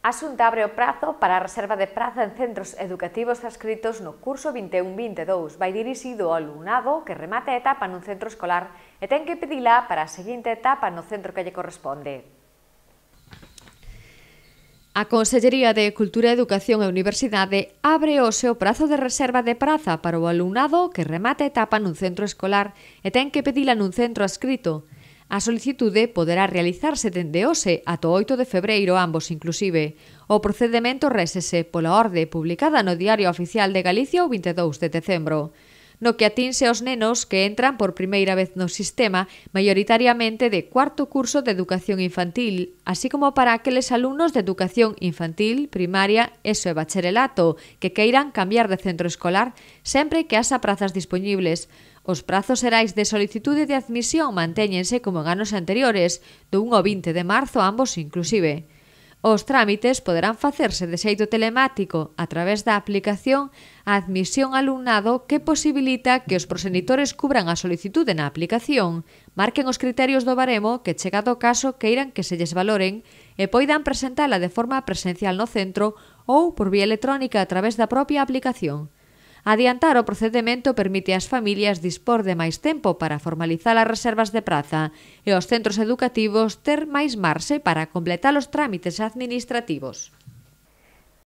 A Xunta abre o prazo para a reserva de praza en centros educativos adscritos no curso 21-22. Vai dirixido ao alumnado que remate a etapa nun centro escolar e ten que pedila para a seguinte etapa no centro que lle corresponde. A Consellería de Cultura, Educación e Universidade abre o seu prazo de reserva de praza para o alumnado que remate a etapa nun centro escolar e ten que pedila nun centro adscrito. A solicitude poderá realizarse dende hoxe ata o 8 de febreiro ambos inclusive. O procedimento resese pola orde publicada no Diario Oficial de Galicia o 22 de decembro no que atinse aos nenos que entran por primeira vez no sistema, maioritariamente de cuarto curso de educación infantil, así como para aqueles alumnos de educación infantil, primaria, eso e bacharelato, que queiran cambiar de centro escolar sempre que haxa prazas dispoñibles. Os prazos serais de solicitude de admisión mantéñense como en anos anteriores, do 1 ao 20 de marzo ambos inclusive. Os trámites poderán facerse de xeito telemático a través da aplicación admisión alumnado que posibilita que os prosenitores cubran a solicitude na aplicación, marquen os criterios do baremo que chegado o caso queiran que se lles valoren e poidan presentala de forma presencial no centro ou por vía electrónica a través da propia aplicación. Adiantar o procedimento permite ás familias dispor de máis tempo para formalizar as reservas de praza e aos centros educativos ter máis marxe para completar os trámites administrativos.